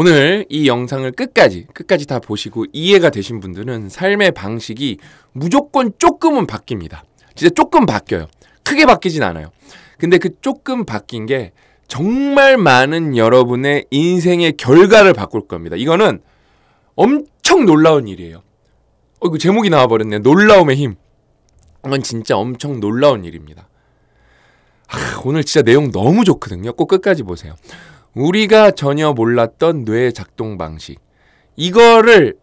오늘 이 영상을 끝까지 끝까지 다 보시고 이해가 되신 분들은 삶의 방식이 무조건 조금은 바뀝니다. 진짜 조금 바뀌어요. 크게 바뀌진 않아요. 근데 그 조금 바뀐 게 정말 많은 여러분의 인생의 결과를 바꿀 겁니다. 이거는 엄청 놀라운 일이에요. 어, 이 제목이 나와버렸네. 놀라움의 힘. 이건 진짜 엄청 놀라운 일입니다. 아, 오늘 진짜 내용 너무 좋거든요. 꼭 끝까지 보세요. 우리가 전혀 몰랐던 뇌 작동 방식. 이거를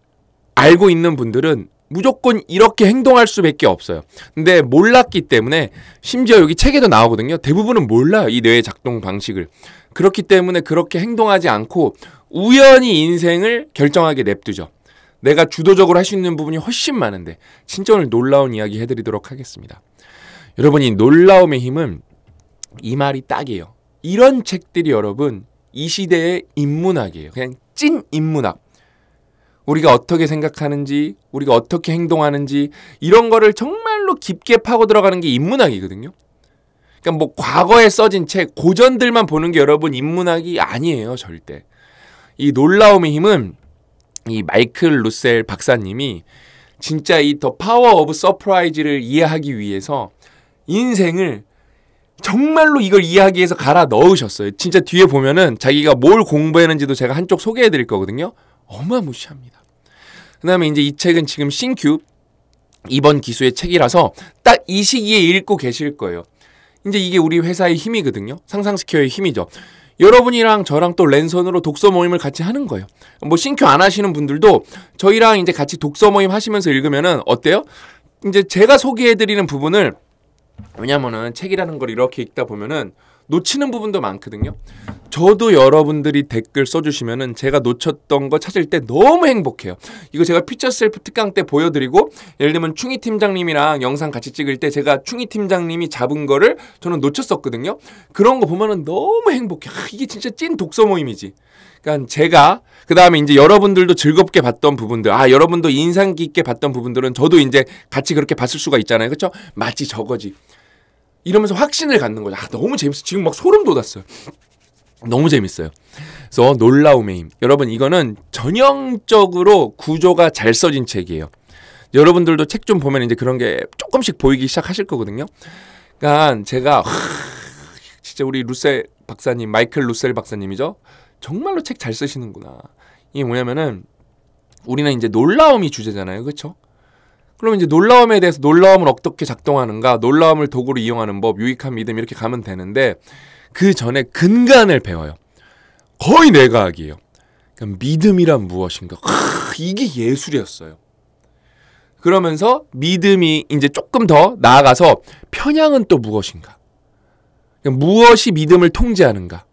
알고 있는 분들은 무조건 이렇게 행동할 수밖에 없어요. 근데 몰랐기 때문에 심지어 여기 책에도 나오거든요. 대부분은 몰라요. 이 뇌의 작동 방식을. 그렇기 때문에 그렇게 행동하지 않고 우연히 인생을 결정하게 냅두죠. 내가 주도적으로 할 수 있는 부분이 훨씬 많은데 진짜 오늘 놀라운 이야기 해드리도록 하겠습니다. 여러분이 놀라움의 힘은 이 말이 딱이에요. 이런 책들이 여러분 이 시대의 인문학이에요. 그냥 찐 인문학. 우리가 어떻게 생각하는지, 우리가 어떻게 행동하는지 이런 거를 정말로 깊게 파고 들어가는 게 인문학이거든요. 그러니까 뭐 과거에 써진 책, 고전들만 보는 게 여러분 인문학이 아니에요, 절대. 이 놀라움의 힘은 이 마이클 루셀 박사님이 진짜 이 더 파워 오브 서프라이즈를 이해하기 위해서 인생을 정말로 이걸 이야기해서 갈아 넣으셨어요. 진짜 뒤에 보면은 자기가 뭘 공부했는지도 제가 한쪽 소개해 드릴 거거든요. 어마무시합니다. 그 다음에 이제 이 책은 지금 신규 이번 기수의 책이라서 딱 이 시기에 읽고 계실 거예요. 이제 이게 우리 회사의 힘이거든요. 상상시켜의 힘이죠. 여러분이랑 저랑 또 랜선으로 독서 모임을 같이 하는 거예요. 뭐신규안 하시는 분들도 저희랑 이제 같이 독서 모임 하시면서 읽으면은 어때요? 이제 제가 소개해드리는 부분을 왜냐면은 책이라는 걸 이렇게 읽다 보면은 놓치는 부분도 많거든요. 저도 여러분들이 댓글 써주시면은 제가 놓쳤던 거 찾을 때 너무 행복해요. 이거 제가 피처셀프 특강 때 보여드리고 예를 들면 충희 팀장님이랑 영상 같이 찍을 때 제가 충희 팀장님이 잡은 거를 저는 놓쳤었거든요. 그런 거 보면은 너무 행복해. 아, 이게 진짜 찐 독서 모임이지. 그러니까 제가 그 다음에 이제 여러분들도 즐겁게 봤던 부분들, 아 여러분도 인상 깊게 봤던 부분들은 저도 이제 같이 그렇게 봤을 수가 있잖아요, 그렇죠? 마치 저거지. 이러면서 확신을 갖는 거죠. 아 너무 재밌어. 지금 막 소름 돋았어요. 너무 재밌어요. 그래서 놀라움의 힘. 여러분 이거는 전형적으로 구조가 잘 써진 책이에요. 여러분들도 책 좀 보면 이제 그런 게 조금씩 보이기 시작하실 거거든요. 그러니까 제가 하, 진짜 우리 루셀 박사님, 마이클 루셀 박사님이죠. 정말로 책 잘 쓰시는구나. 이게 뭐냐면은 우리는 이제 놀라움이 주제잖아요. 그렇죠? 그러면 이제 놀라움에 대해서 놀라움을 어떻게 작동하는가, 놀라움을 도구로 이용하는 법, 유익한 믿음 이렇게 가면 되는데 그 전에 근간을 배워요. 거의 내가학이에요. 그러니까 믿음이란 무엇인가? 크, 이게 예술이었어요. 그러면서 믿음이 이제 조금 더 나아가서 편향은 또 무엇인가? 그러니까 무엇이 믿음을 통제하는가?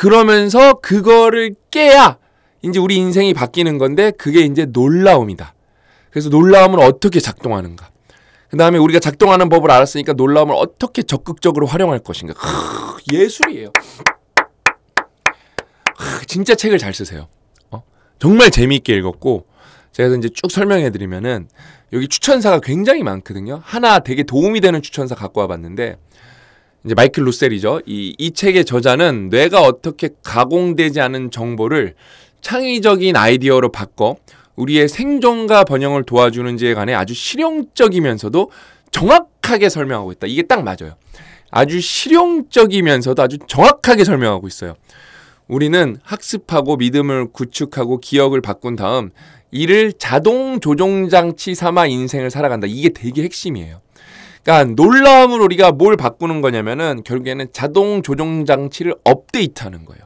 그러면서 그거를 깨야 이제 우리 인생이 바뀌는 건데 그게 이제 놀라움이다. 그래서 놀라움을 어떻게 작동하는가. 그 다음에 우리가 작동하는 법을 알았으니까 놀라움을 어떻게 적극적으로 활용할 것인가. 하, 예술이에요. 하, 진짜 책을 잘 쓰세요. 어? 정말 재미있게 읽었고 제가 이제 쭉 설명해 드리면은 여기 추천사가 굉장히 많거든요. 하나 되게 도움이 되는 추천사 갖고 와봤는데 이제 마이클 루셀이죠. 이, 이 책의 저자는 뇌가 어떻게 가공되지 않은 정보를 창의적인 아이디어로 바꿔 우리의 생존과 번영을 도와주는지에 관해 아주 실용적이면서도 정확하게 설명하고 있다. 이게 딱 맞아요. 아주 실용적이면서도 아주 정확하게 설명하고 있어요. 우리는 학습하고 믿음을 구축하고 기억을 바꾼 다음 이를 자동 조종 장치 삼아 인생을 살아간다. 이게 되게 핵심이에요. 그러니까 놀라움을 우리가 뭘 바꾸는 거냐면은 결국에는 자동 조종 장치를 업데이트하는 거예요.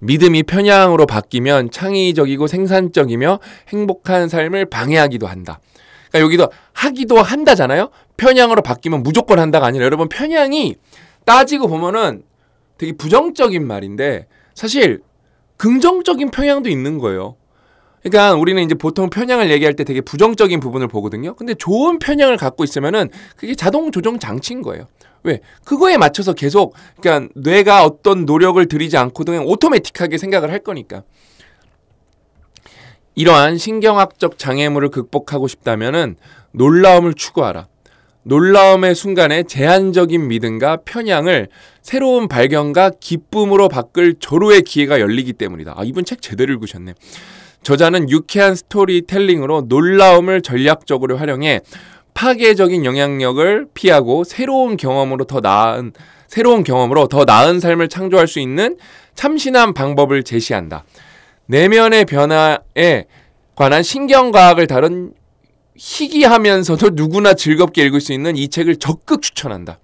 믿음이 편향으로 바뀌면 창의적이고 생산적이며 행복한 삶을 방해하기도 한다. 그러니까 여기도 하기도 한다잖아요. 편향으로 바뀌면 무조건 한다가 아니라 여러분 편향이 따지고 보면은 되게 부정적인 말인데 사실 긍정적인 편향도 있는 거예요. 그러니까 우리는 이제 보통 편향을 얘기할 때 되게 부정적인 부분을 보거든요. 근데 좋은 편향을 갖고 있으면은 그게 자동 조정 장치인 거예요. 왜? 그거에 맞춰서 계속 그러니까 뇌가 어떤 노력을 들이지 않고도 그냥 오토매틱하게 생각을 할 거니까. 이러한 신경학적 장애물을 극복하고 싶다면은 놀라움을 추구하라. 놀라움의 순간에 제한적인 믿음과 편향을 새로운 발견과 기쁨으로 바꿀 절호의 기회가 열리기 때문이다. 아, 이분 책 제대로 읽으셨네. 저자는 유쾌한 스토리텔링으로 놀라움을 전략적으로 활용해 파괴적인 영향력을 피하고 새로운 경험으로 더 나은 새로운 경험으로 더 나은 삶을 창조할 수 있는 참신한 방법을 제시한다. 내면의 변화에 관한 신경과학을 다룬 희귀하면서도 누구나 즐겁게 읽을 수 있는 이 책을 적극 추천한다.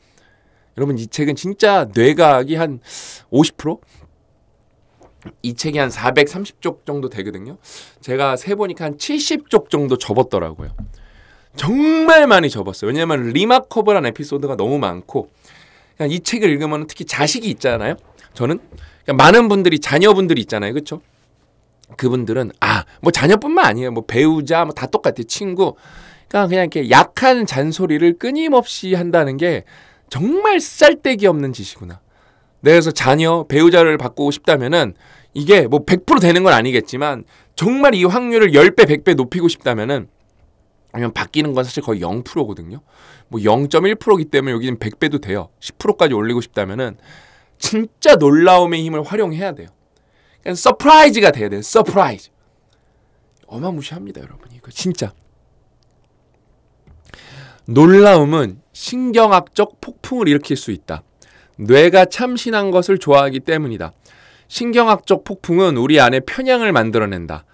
여러분 이 책은 진짜 뇌과학이 한50% 이 책이 한 430쪽 정도 되거든요. 제가 세보니까 한 70쪽 정도 접었더라고요. 정말 많이 접었어요. 왜냐하면 리마커블한 에피소드가 너무 많고 그냥 이 책을 읽으면 특히 자식이 있잖아요. 저는 그러니까 많은 분들이 자녀분들이 있잖아요. 그렇죠? 그분들은 아 뭐 자녀뿐만 아니에요. 뭐 배우자 뭐 다 똑같아요. 친구 그러니까 그냥 이렇게 약한 잔소리를 끊임없이 한다는 게 정말 쌀데기 없는 짓이구나. 내에서 자녀, 배우자를 바꾸고 싶다면은 이게 뭐 100% 되는 건 아니겠지만 정말 이 확률을 10배, 100배 높이고 싶다면은 왜냐면 바뀌는 건 사실 거의 0%거든요. 뭐 0.1%이기 때문에 여기는 100배도 돼요. 10%까지 올리고 싶다면은 진짜 놀라움의 힘을 활용해야 돼요. 그냥 그러니까 서프라이즈가 돼야 돼요. 서프라이즈. 어마무시합니다, 여러분. 이거 진짜. 놀라움은 신경학적 폭풍을 일으킬 수 있다. 뇌가 참신한 것을 좋아하기 때문이다. 신경학적 폭풍은 우리 안에 편향을 만들어낸다.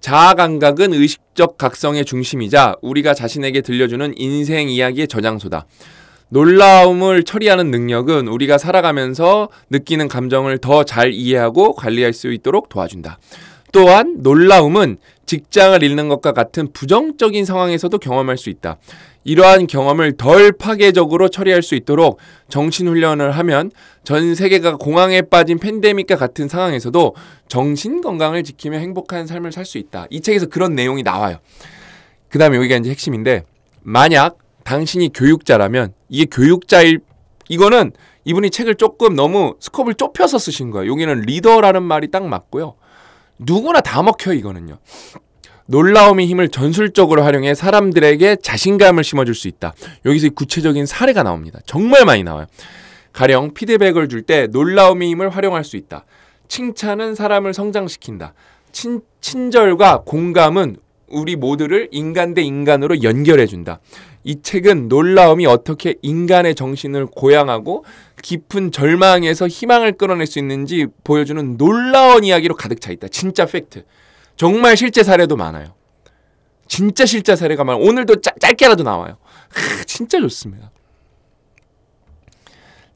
자아 감각은 의식적 각성의 중심이자 우리가 자신에게 들려주는 인생 이야기의 저장소다. 놀라움을 처리하는 능력은 우리가 살아가면서 느끼는 감정을 더 잘 이해하고 관리할 수 있도록 도와준다. 또한 놀라움은 직장을 잃는 것과 같은 부정적인 상황에서도 경험할 수 있다. 이러한 경험을 덜 파괴적으로 처리할 수 있도록 정신훈련을 하면 전 세계가 공황에 빠진 팬데믹과 같은 상황에서도 정신 건강을 지키며 행복한 삶을 살 수 있다. 이 책에서 그런 내용이 나와요. 그 다음에 여기가 이제 핵심인데, 만약 당신이 교육자라면, 이게 교육자일, 이거는 이분이 책을 조금 너무 스컵을 좁혀서 쓰신 거예요. 여기는 리더라는 말이 딱 맞고요. 누구나 다 먹혀 이거는요. 놀라움의 힘을 전술적으로 활용해 사람들에게 자신감을 심어줄 수 있다. 여기서 구체적인 사례가 나옵니다. 정말 많이 나와요. 가령 피드백을 줄 때 놀라움의 힘을 활용할 수 있다. 칭찬은 사람을 성장시킨다. 친, 친절과 공감은 우리 모두를 인간 대 인간으로 연결해준다. 이 책은 놀라움이 어떻게 인간의 정신을 고양하고 깊은 절망에서 희망을 끌어낼 수 있는지 보여주는 놀라운 이야기로 가득 차 있다. 진짜 팩트. 정말 실제 사례도 많아요. 진짜 실제 사례가 많아요. 오늘도 짜, 짧게라도 나와요. 크, 진짜 좋습니다.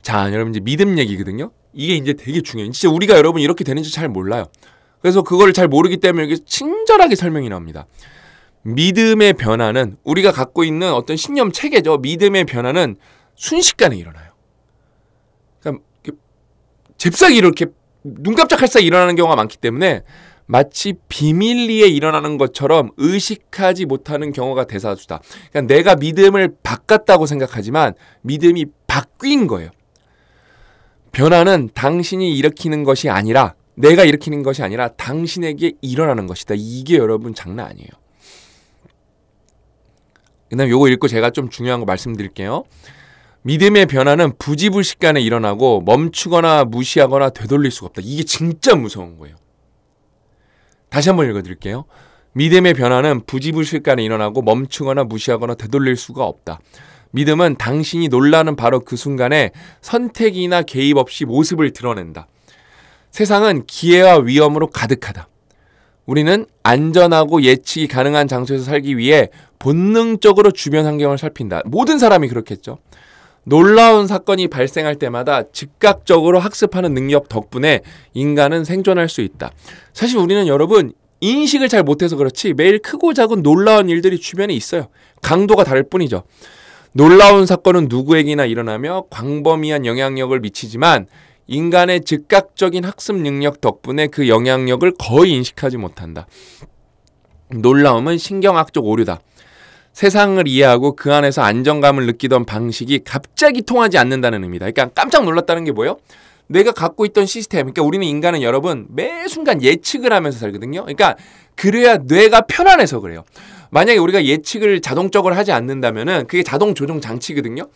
자, 여러분 이제 믿음 얘기거든요. 이게 이제 되게 중요해요. 진짜 우리가 여러분 이렇게 되는지 잘 몰라요. 그래서 그걸 잘 모르기 때문에 여기 친절하게 설명이 나옵니다. 믿음의 변화는 우리가 갖고 있는 어떤 신념 체계죠. 믿음의 변화는 순식간에 일어나요. 잽싸게 이렇게 눈 깜짝할 싸 일어나는 경우가 많기 때문에 마치 비밀리에 일어나는 것처럼 의식하지 못하는 경우가 대사수다. 그러니까 내가 믿음을 바꿨다고 생각하지만 믿음이 바뀐 거예요. 변화는 당신이 일으키는 것이 아니라 내가 일으키는 것이 아니라 당신에게 일어나는 것이다. 이게 여러분 장난 아니에요. 그다음 요거 읽고 제가 좀 중요한 거 말씀드릴게요. 믿음의 변화는 부지불식간에 일어나고 멈추거나 무시하거나 되돌릴 수가 없다. 이게 진짜 무서운 거예요. 다시 한번 읽어드릴게요. 믿음의 변화는 부지불식간에 일어나고 멈추거나 무시하거나 되돌릴 수가 없다. 믿음은 당신이 놀라는 바로 그 순간에 선택이나 개입 없이 모습을 드러낸다. 세상은 기회와 위험으로 가득하다. 우리는 안전하고 예측이 가능한 장소에서 살기 위해 본능적으로 주변 환경을 살핀다. 모든 사람이 그렇겠죠. 놀라운 사건이 발생할 때마다 즉각적으로 학습하는 능력 덕분에 인간은 생존할 수 있다. 사실 우리는 여러분 인식을 잘 못해서 그렇지 매일 크고 작은 놀라운 일들이 주변에 있어요. 강도가 다를 뿐이죠. 놀라운 사건은 누구에게나 일어나며 광범위한 영향력을 미치지만 인간의 즉각적인 학습 능력 덕분에 그 영향력을 거의 인식하지 못한다. 놀라움은 신경학적 오류다. 세상을 이해하고 그 안에서 안정감을 느끼던 방식이 갑자기 통하지 않는다는 의미다. 그러니까 깜짝 놀랐다는 게 뭐예요? 내가 갖고 있던 시스템, 그러니까 우리는 인간은 여러분 매 순간 예측을 하면서 살거든요. 그러니까 그래야 뇌가 편안해서 그래요. 만약에 우리가 예측을 자동적으로 하지 않는다면은 그게 자동 조정 장치거든요.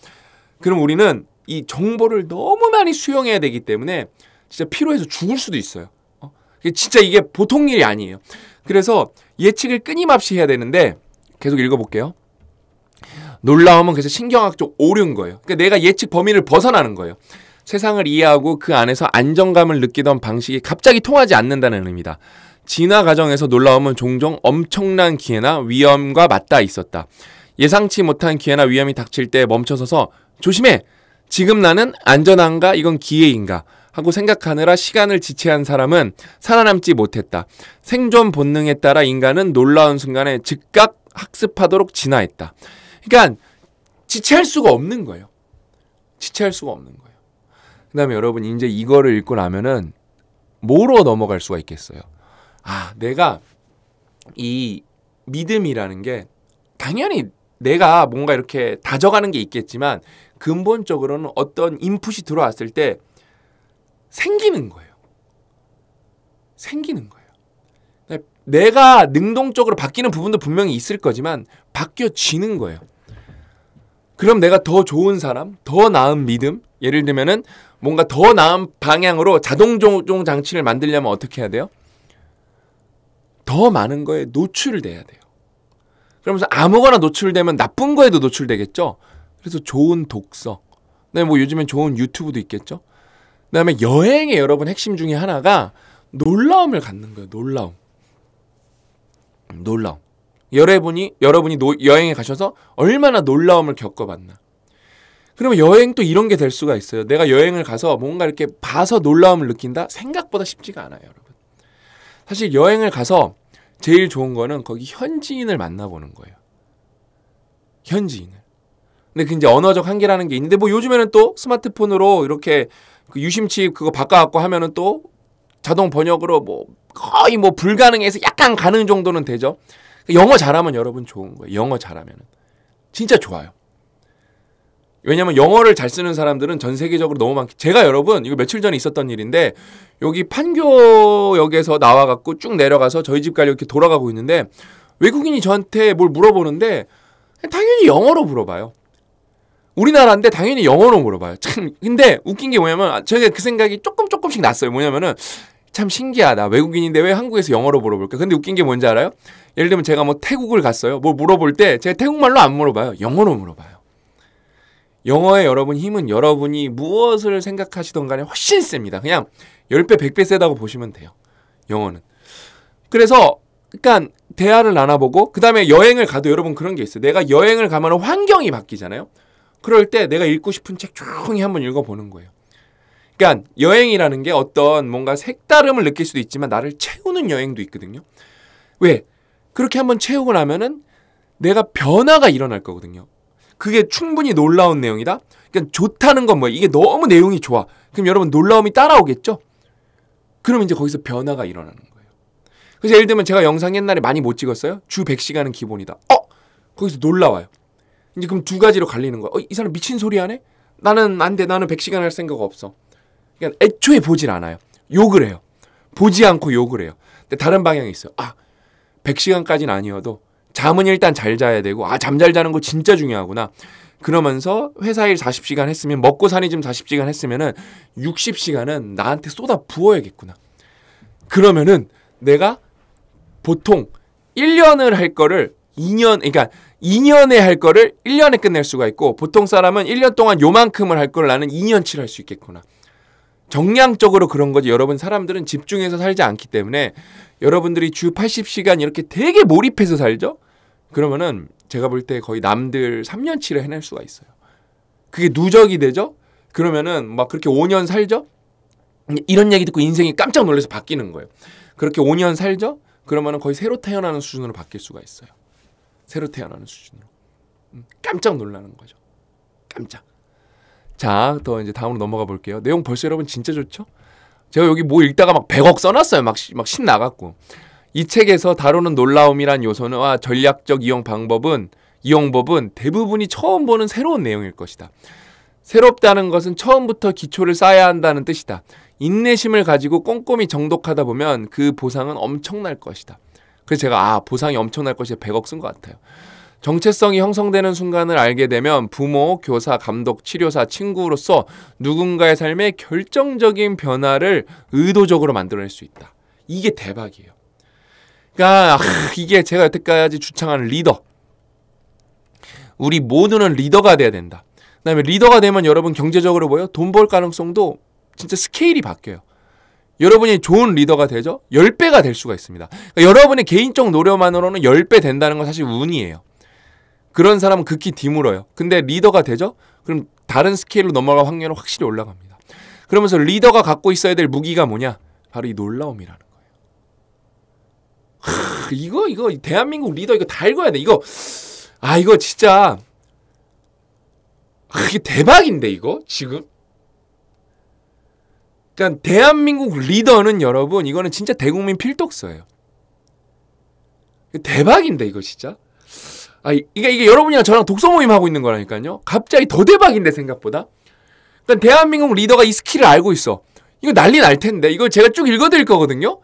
그럼 우리는 이 정보를 너무 많이 수용해야 되기 때문에 진짜 피로해서 죽을 수도 있어요. 어? 진짜 이게 보통 일이 아니에요. 그래서 예측을 끊임없이 해야 되는데 계속 읽어볼게요. 놀라움은 그래서 신경학적 오류인 거예요. 그러니까 내가 예측 범위를 벗어나는 거예요. 세상을 이해하고 그 안에서 안정감을 느끼던 방식이 갑자기 통하지 않는다는 의미다. 진화 과정에서 놀라움은 종종 엄청난 기회나 위험과 맞닿아 있었다. 예상치 못한 기회나 위험이 닥칠 때 멈춰서서 조심해! 지금 나는 안전한가? 이건 기회인가? 하고 생각하느라 시간을 지체한 사람은 살아남지 못했다. 생존 본능에 따라 인간은 놀라운 순간에 즉각 학습하도록 진화했다. 그러니까 지체할 수가 없는 거예요. 지체할 수가 없는 거예요. 그다음에 여러분 이제 이거를 읽고 나면은 뭐로 넘어갈 수가 있겠어요. 아, 내가 이 믿음이라는 게 당연히 내가 뭔가 이렇게 다져가는 게 있겠지만 근본적으로는 어떤 인풋이 들어왔을 때 생기는 거예요. 생기는 거예요. 내가 능동적으로 바뀌는 부분도 분명히 있을 거지만 바뀌어지는 거예요. 그럼 내가 더 좋은 사람, 더 나은 믿음, 예를 들면은 뭔가 더 나은 방향으로 자동조종 장치를 만들려면 어떻게 해야 돼요? 더 많은 거에 노출돼야 을 돼요. 그러면서 아무거나 노출되면 나쁜 거에도 노출되겠죠. 그래서 좋은 독서. 네, 뭐 요즘엔 좋은 유튜브도 있겠죠. 그다음에 여행의 여러분 핵심 중에 하나가 놀라움을 갖는 거예요. 놀라움. 놀라움. 여러분이 여러분이 노, 여행에 가셔서 얼마나 놀라움을 겪어봤나. 그러면 여행도 이런 게 될 수가 있어요. 내가 여행을 가서 뭔가 이렇게 봐서 놀라움을 느낀다? 생각보다 쉽지가 않아요, 여러분. 사실 여행을 가서 제일 좋은 거는 거기 현지인을 만나보는 거예요. 현지인을. 근데 그 이제 언어적 한계라는 게 있는데 뭐 요즘에는 또 스마트폰으로 이렇게 그 유심칩 그거 바꿔갖고 하면은 또 자동 번역으로 뭐 거의 뭐 불가능해서 약간 가능 정도는 되죠. 영어 잘하면 여러분 좋은 거예요. 영어 잘하면 진짜 좋아요. 왜냐면 영어를 잘 쓰는 사람들은 전 세계적으로 너무 많기. 제가 여러분 이거 며칠 전에 있었던 일인데 여기 판교역에서 나와갖고 쭉 내려가서 저희 집까지 이렇게 돌아가고 있는데 외국인이 저한테 뭘 물어보는데 당연히 영어로 물어봐요. 우리나라인데 당연히 영어로 물어봐요. 참 근데 웃긴 게 뭐냐면 제가 아, 그 생각이 조금 조금씩 났어요. 뭐냐면은 참 신기하다. 외국인인데 왜 한국에서 영어로 물어볼까? 근데 웃긴 게 뭔지 알아요? 예를 들면 제가 뭐 태국을 갔어요. 뭘 물어볼 때 제가 태국말로 안 물어봐요. 영어로 물어봐요. 영어의 여러분 힘은 여러분이 무엇을 생각하시던 간에 훨씬 셉니다. 그냥 10배, 100배 세다고 보시면 돼요. 영어는. 그래서 그러니까 대화를 나눠보고 그 다음에 여행을 가도 여러분 그런 게 있어요. 내가 여행을 가면 환경이 바뀌잖아요. 그럴 때 내가 읽고 싶은 책 조용히 한번 읽어보는 거예요. 그러니까 여행이라는 게 어떤 뭔가 색다름을 느낄 수도 있지만 나를 채우는 여행도 있거든요. 왜? 그렇게 한번 채우고 나면은 내가 변화가 일어날 거거든요. 그게 충분히 놀라운 내용이다. 그러니까 좋다는 건 뭐야? 이게 너무 내용이 좋아. 그럼 여러분 놀라움이 따라오겠죠? 그럼 이제 거기서 변화가 일어나는 거예요. 그래서 예를 들면 제가 영상 옛날에 많이 못 찍었어요. 주 100시간은 기본이다. 어? 거기서 놀라워요. 이제 그럼 두 가지로 갈리는 거야. 어, 이 사람 미친 소리 하네? 나는 안 돼. 나는 100시간 할 생각 없어. 그러니까 애초에 보질 않아요. 욕을 해요. 보지 않고 욕을 해요. 근데 다른 방향이 있어요. 아, 100시간까지는 아니어도 잠은 일단 잘 자야 되고 아, 잠 잘 자는 거 진짜 중요하구나. 그러면서 회사 일 40시간 했으면 먹고 사니 좀 40시간 했으면은 60시간은 나한테 쏟아 부어야겠구나. 그러면은 내가 보통 1년을 할 거를 2년 그러니까 2년에 할 거를 1년에 끝낼 수가 있고 보통 사람은 1년 동안 요만큼을 할걸 나는 2년치를 할 수 있겠구나. 정량적으로 그런 거지. 여러분 사람들은 집중해서 살지 않기 때문에 여러분들이 주 80시간 이렇게 되게 몰입해서 살죠? 그러면은 제가 볼 때 거의 남들 3년치를 해낼 수가 있어요. 그게 누적이 되죠? 그러면은 막 그렇게 5년 살죠? 이런 얘기 듣고 인생이 깜짝 놀라서 바뀌는 거예요. 그렇게 5년 살죠? 그러면은 거의 새로 태어나는 수준으로 바뀔 수가 있어요. 새로 태어나는 수준으로. 음, 깜짝 놀라는 거죠. 깜짝. 자, 더 이제 다음으로 넘어가 볼게요. 내용 벌써 여러분 진짜 좋죠? 제가 여기 뭐 읽다가 막 100억 써놨어요. 막, 막 신나갖고. 이 책에서 다루는 놀라움이란 요소와 아, 전략적 이용 방법은, 이용법은 대부분이 처음 보는 새로운 내용일 것이다. 새롭다는 것은 처음부터 기초를 쌓아야 한다는 뜻이다. 인내심을 가지고 꼼꼼히 정독하다 보면 그 보상은 엄청날 것이다. 그래서 제가 아 보상이 엄청날 것이 100억 쓴 것 같아요. 정체성이 형성되는 순간을 알게 되면 부모, 교사, 감독, 치료사, 친구로서 누군가의 삶에 결정적인 변화를 의도적으로 만들어낼 수 있다. 이게 대박이에요. 그러니까 아, 이게 제가 여태까지 주창하는 리더. 우리 모두는 리더가 돼야 된다. 그다음에 리더가 되면 여러분 경제적으로 뭐예요? 돈 벌 가능성도 진짜 스케일이 바뀌어요. 여러분이 좋은 리더가 되죠? 10배가 될 수가 있습니다. 그러니까 여러분의 개인적 노력만으로는 10배 된다는 건 사실 운이에요. 그런 사람은 극히 드물어요. 근데 리더가 되죠? 그럼 다른 스케일로 넘어갈 확률은 확실히 올라갑니다. 그러면서 리더가 갖고 있어야 될 무기가 뭐냐? 바로 이 놀라움이라는 거예요. 하, 이거 이거 대한민국 리더 이거 다 읽어야 돼. 이거 아 이거 진짜 아, 이게 대박인데 이거 지금. 그러니까 대한민국 리더는 여러분 이거는 진짜 대국민 필독서예요. 대박인데 이거 진짜. 아, 이게, 그러니까 이게 여러분이랑 저랑 독서 모임 하고 있는 거라니까요. 갑자기 더 대박인데, 생각보다. 그러니까 대한민국 리더가 이 스킬을 알고 있어. 이거 난리 날 텐데. 이걸 제가 쭉 읽어드릴 거거든요.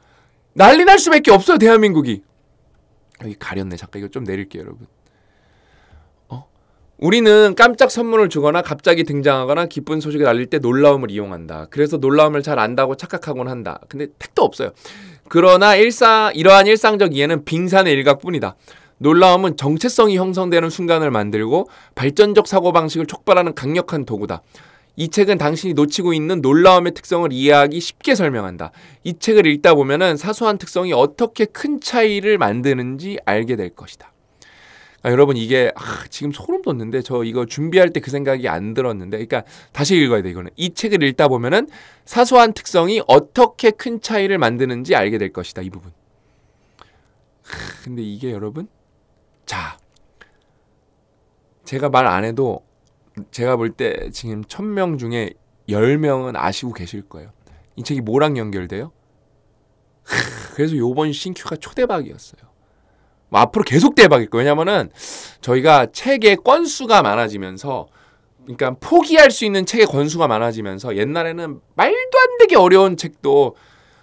난리 날 수밖에 없어요, 대한민국이. 여기 아, 가렸네. 잠깐 이거 좀 내릴게요, 여러분. 어? 우리는 깜짝 선물을 주거나 갑자기 등장하거나 기쁜 소식을 알릴 때 놀라움을 이용한다. 그래서 놀라움을 잘 안다고 착각하곤 한다. 근데 택도 없어요. 그러나 일상, 이러한 일상적 이해는 빙산의 일각뿐이다. 놀라움은 정체성이 형성되는 순간을 만들고 발전적 사고방식을 촉발하는 강력한 도구다. 이 책은 당신이 놓치고 있는 놀라움의 특성을 이해하기 쉽게 설명한다. 이 책을 읽다 보면은 사소한 특성이 어떻게 큰 차이를 만드는지 알게 될 것이다. 아, 여러분 이게 아, 지금 소름 돋는데 저 이거 준비할 때 그 생각이 안 들었는데 그러니까 다시 읽어야 돼 이거는 이 책을 읽다 보면은 사소한 특성이 어떻게 큰 차이를 만드는지 알게 될 것이다 이 부분. 아, 근데 이게 여러분 자, 제가 말 안 해도 제가 볼 때 지금 1000명 중에 10명은 아시고 계실 거예요. 이 책이 뭐랑 연결돼요? 그래서 요번 신큐가 초대박이었어요. 뭐 앞으로 계속 대박일 거예요. 왜냐면은 저희가 책의 권수가 많아지면서 그러니까 포기할 수 있는 책의 권수가 많아지면서 옛날에는 말도 안 되게 어려운 책도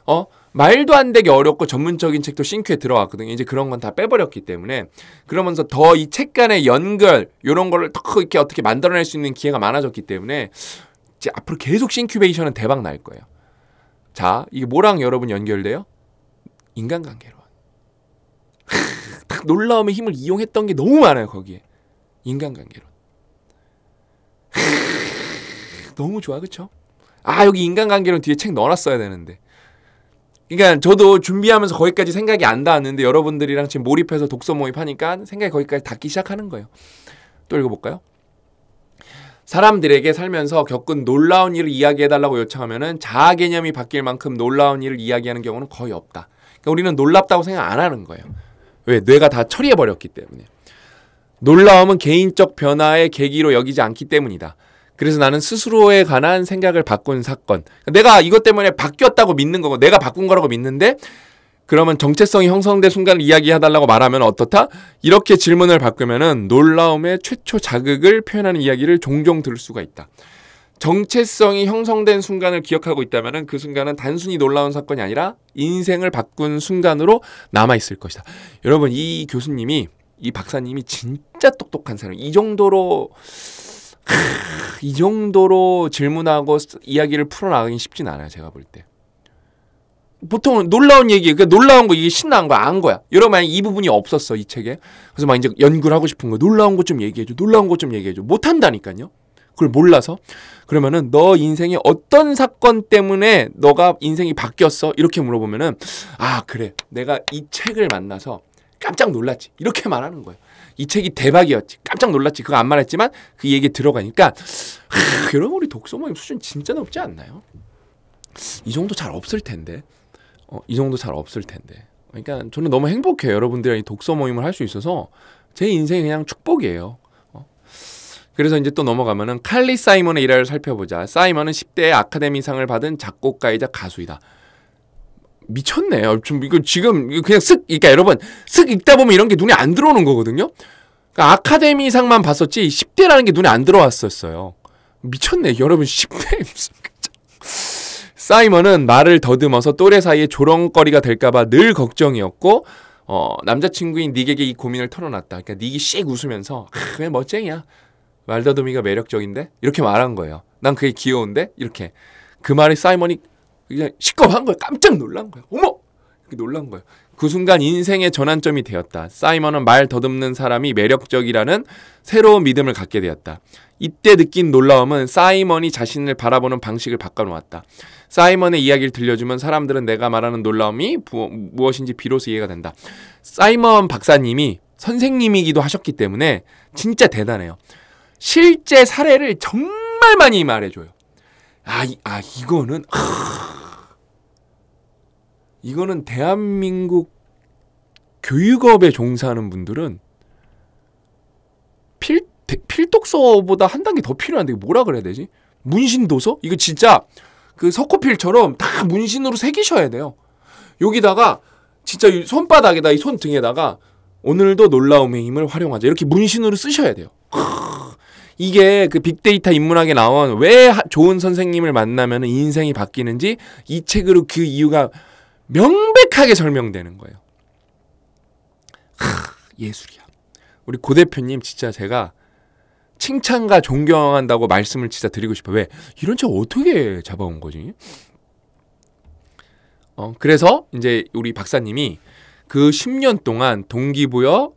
어 말도 안 되게 어렵고 전문적인 책도 싱크에 들어왔거든요. 이제 그런 건 다 빼버렸기 때문에 그러면서 더 이 책 간의 연결 이런 거를 더 이렇게 어떻게 만들어낼 수 있는 기회가 많아졌기 때문에 이제 앞으로 계속 싱큐베이션은 대박 날 거예요. 자, 이게 뭐랑 여러분 연결돼요? 인간관계로. 딱 놀라움의 힘을 이용했던 게 너무 많아요, 거기에. 인간관계로. 너무 좋아, 그쵸? 아, 여기 인간관계론 뒤에 책 넣어놨어야 되는데. 그러니까 저도 준비하면서 거기까지 생각이 안 닿았는데 여러분들이랑 지금 몰입해서 독서 모임 하니까 생각이 거기까지 닿기 시작하는 거예요. 또 읽어볼까요? 사람들에게 살면서 겪은 놀라운 일을 이야기해달라고 요청하면은 자아 개념이 바뀔 만큼 놀라운 일을 이야기하는 경우는 거의 없다. 그러니까 우리는 놀랍다고 생각 안 하는 거예요. 왜? 뇌가 다 처리해버렸기 때문에. 놀라움은 개인적 변화의 계기로 여기지 않기 때문이다. 그래서 나는 스스로에 관한 생각을 바꾼 사건. 내가 이것 때문에 바뀌었다고 믿는 거고 내가 바꾼 거라고 믿는데 그러면 정체성이 형성된 순간을 이야기해달라고 말하면 어떻다? 이렇게 질문을 바꾸면은 놀라움의 최초 자극을 표현하는 이야기를 종종 들을 수가 있다. 정체성이 형성된 순간을 기억하고 있다면 그 순간은 단순히 놀라운 사건이 아니라 인생을 바꾼 순간으로 남아있을 것이다. 여러분, 이 교수님이, 이 박사님이 진짜 똑똑한 사람, 이 정도로 크, 이 정도로 질문하고 이야기를 풀어나가긴 쉽진 않아요. 제가 볼 때. 보통 놀라운 얘기, 그러니까 놀라운 거 이게 신나는 거야, 안 거야. 여러분 만약 이 부분이 없었어 이 책에, 그래서 막 이제 연구를 하고 싶은 거, 놀라운 것 좀 얘기해줘, 놀라운 것 좀 얘기해줘, 못 한다니까요. 그걸 몰라서 그러면은 너 인생에 어떤 사건 때문에 너가 인생이 바뀌었어 이렇게 물어보면은 아 그래 내가 이 책을 만나서 깜짝 놀랐지 이렇게 말하는 거예요. 이 책이 대박이었지. 깜짝 놀랐지. 그거 안 말했지만 그얘기 들어가니까 하, 여러분 우리 독서 모임 수준 진짜 높지 않나요? 이 정도 잘 없을 텐데. 어, 이 정도 잘 없을 텐데. 그러니까 저는 너무 행복해요. 여러분들이랑 이 독서 모임을 할 수 있어서 제 인생이 그냥 축복이에요. 어. 그래서 이제 또 넘어가면은 칼리 사이먼의 일화를 살펴보자. 사이먼은 10대 아카데미상을 받은 작곡가이자 가수이다. 미쳤네. 좀 이거 지금 그냥 쓱 그러니까 여러분 쓱 읽다 보면 이런 게 눈에 안 들어오는 거거든요. 그러니까 아카데미상만 봤었지 10대라는 게 눈에 안 들어왔었어요. 미쳤네. 여러분 10대 사이먼은 말을 더듬어서 또래 사이에 조롱거리가 될까봐 늘 걱정이었고 어, 남자친구인 닉에게 이 고민을 털어놨다. 그러니까 닉이 씩 웃으면서 아, 왜 멋쟁이야. 말더듬이가 매력적인데? 이렇게 말한 거예요. 난 그게 귀여운데? 이렇게. 그 말에 사이먼이 그냥 시겁한 거야. 깜짝 놀란 거야. 어머! 놀란 거예요. 그 순간 인생의 전환점이 되었다. 사이먼은 말 더듬는 사람이 매력적이라는 새로운 믿음을 갖게 되었다. 이때 느낀 놀라움은 사이먼이 자신을 바라보는 방식을 바꿔놓았다. 사이먼의 이야기를 들려주면 사람들은 내가 말하는 놀라움이 부, 무엇인지 비로소 이해가 된다. 사이먼 박사님이 선생님이기도 하셨기 때문에 진짜 대단해요. 실제 사례를 정말 많이 말해줘요. 아, 이, 아 이거는 하... 이거는 대한민국 교육업에 종사하는 분들은 필, 대, 필독서보다 한 단계 더 필요한데 뭐라 그래야 되지? 문신도서? 이거 진짜 그 석호필처럼 다 문신으로 새기셔야 돼요. 여기다가 진짜 손바닥에다 이 손등에다가 오늘도 놀라움의 힘을 활용하자 이렇게 문신으로 쓰셔야 돼요. 이게 그 빅데이터 인문학에 나온 왜 좋은 선생님을 만나면 인생이 바뀌는지 이 책으로 그 이유가 명백하게 설명되는 거예요. 하, 예술이야. 우리 고 대표님 진짜 제가 칭찬과 존경한다고 말씀을 진짜 드리고 싶어. 왜? 이런 책 어떻게 잡아온 거지? 어, 그래서 이제 우리 박사님이 그 10년 동안 동기부여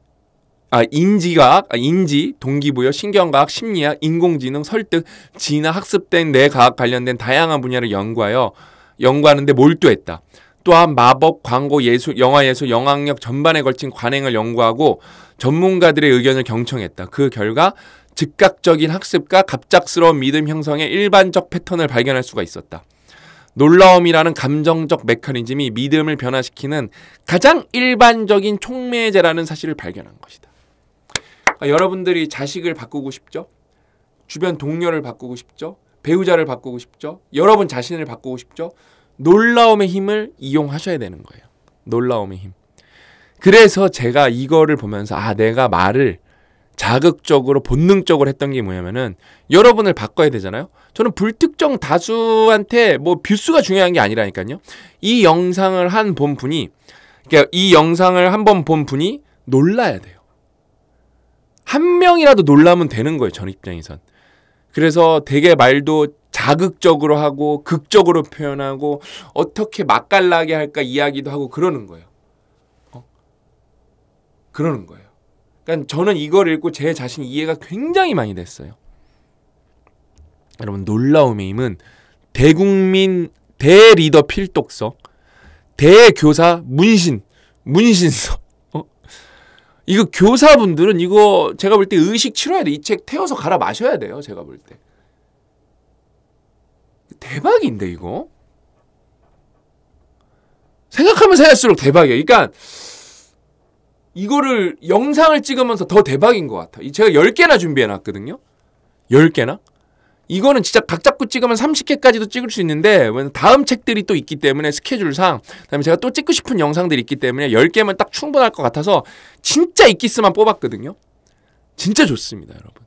아 인지과학, 아, 인지, 동기부여, 신경과학, 심리학, 인공지능, 설득, 진화, 학습된 뇌과학 관련된 다양한 분야를 연구하여 연구하는데 몰두했다. 또한 마법, 광고, 예술, 영화 예술, 영향력 전반에 걸친 관행을 연구하고 전문가들의 의견을 경청했다. 그 결과 즉각적인 학습과 갑작스러운 믿음 형성의 일반적 패턴을 발견할 수가 있었다. 놀라움이라는 감정적 메커니즘이 믿음을 변화시키는 가장 일반적인 촉매제라는 사실을 발견한 것이다. 그러니까 여러분들이 자식을 바꾸고 싶죠? 주변 동료를 바꾸고 싶죠? 배우자를 바꾸고 싶죠? 여러분 자신을 바꾸고 싶죠? 놀라움의 힘을 이용하셔야 되는 거예요. 놀라움의 힘. 그래서 제가 이거를 보면서 아 내가 말을 자극적으로 본능적으로 했던 게 뭐냐면은 여러분을 바꿔야 되잖아요. 저는 불특정 다수한테 뭐 뷰수가 중요한 게 아니라니까요. 이 영상을 한본 분이 그러니까 이 영상을 한 번 본 분이 놀라야 돼요. 한 명이라도 놀라면 되는 거예요. 전 입장에선. 그래서 되게 말도 자극적으로 하고 극적으로 표현하고 어떻게 맛깔나게 할까 이야기도 하고 그러는 거예요. 어? 그러는 거예요. 그러니까 저는 이걸 읽고 제 자신 이해가 굉장히 많이 됐어요. 여러분 놀라움의 힘은 대국민 대리더 필독서 대교사 문신 문신서 어? 이거 교사분들은 이거 제가 볼 때 의식 치러야 돼. 이 책 태워서 갈아 마셔야 돼요. 제가 볼 때. 대박인데 이거? 생각하면 생각할수록 대박이에요. 그러니까 이거를 영상을 찍으면서 더 대박인 것 같아. 제가 10개나 준비해놨거든요. 10개나? 이거는 진짜 각 잡고 찍으면 30개까지도 찍을 수 있는데 다음 책들이 또 있기 때문에 스케줄상 그다음에 제가 또 찍고 싶은 영상들이 있기 때문에 10개면 딱 충분할 것 같아서 진짜 이기스만 뽑았거든요. 진짜 좋습니다, 여러분.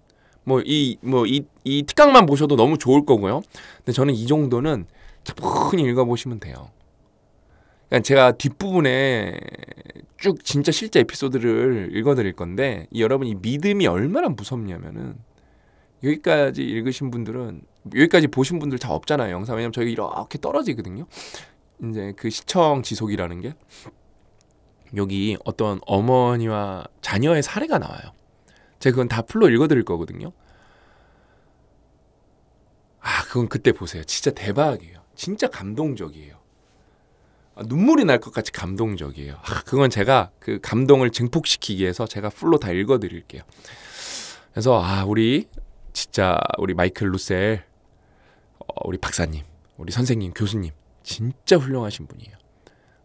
뭐이뭐이이 뭐 특강만 보셔도 너무 좋을 거고요. 근데 저는 이 정도는 차분히 읽어보시면 돼요. 그러니까 제가 뒷부분에 쭉 진짜 실제 에피소드를 읽어드릴 건데 이 여러분이 믿음이 얼마나 무섭냐면은 여기까지 읽으신 분들은 여기까지 보신 분들 다 없잖아요 영상 왜냐면 저희가 이렇게 떨어지거든요 이제 그 시청 지속이라는 게 여기 어떤 어머니와 자녀의 사례가 나와요 제가 그건 다 풀로 읽어드릴 거거든요. 아, 그건 그때 보세요. 진짜 대박이에요. 진짜 감동적이에요. 아, 눈물이 날 것 같이 감동적이에요. 아, 그건 제가 그 감동을 증폭시키기 위해서 제가 풀로 다 읽어드릴게요. 그래서 아, 우리 진짜 우리 마이클 루셀, 어, 우리 박사님, 우리 선생님, 교수님, 진짜 훌륭하신 분이에요.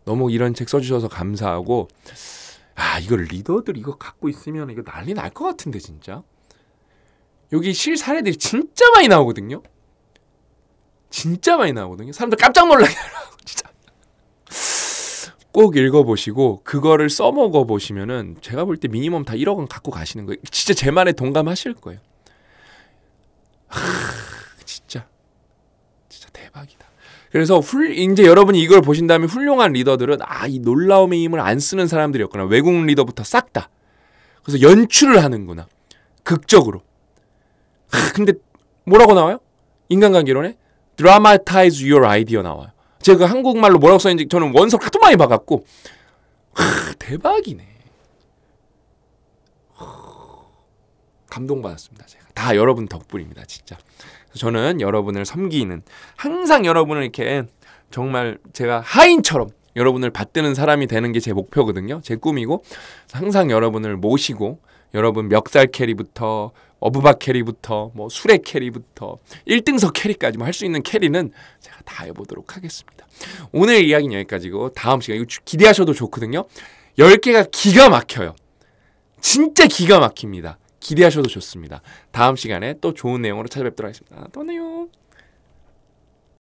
너무 이런 책 써주셔서 감사하고 아 이걸 리더들 이거 갖고 있으면 이거 난리 날 것 같은데 진짜 여기 실 사례들이 진짜 많이 나오거든요 진짜 많이 나오거든요 사람들 깜짝 놀라게 하라고 진짜 꼭 읽어보시고 그거를 써먹어 보시면은 제가 볼 때 미니멈 다 1억 원 갖고 가시는 거예요 진짜 제 말에 동감하실 거예요 하, 진짜 진짜 대박이다 그래서 훌, 이제 여러분이 이걸 보신 다음에 훌륭한 리더들은 아, 이 놀라움의 힘을 안 쓰는 사람들이었구나. 외국 리더부터 싹 다. 그래서 연출을 하는구나. 극적으로. 하, 근데 뭐라고 나와요? 인간관계론에 dramatize your idea 나와요. 제가 그 한국말로 뭐라고 써있는지 저는 원서를 하도 많이 봐갖고 하, 대박이네. 감동받았습니다. 제가. 다 여러분 덕분입니다, 진짜. 그래서 저는 여러분을 섬기는 항상 여러분을 이렇게 정말 제가 하인처럼 여러분을 받드는 사람이 되는 게 제 목표거든요. 제 꿈이고 항상 여러분을 모시고 여러분 멱살 캐리부터 어부바 캐리부터 뭐 수레 캐리부터 1등석 캐리까지 뭐 할 수 있는 캐리는 제가 다 해보도록 하겠습니다. 오늘 이야기는 여기까지고 다음 시간 이거 기대하셔도 좋거든요. 10개가 기가 막혀요. 진짜 기가 막힙니다. 기대하셔도 좋습니다. 다음 시간에 또 좋은 내용으로 찾아뵙도록 하겠습니다. 또만나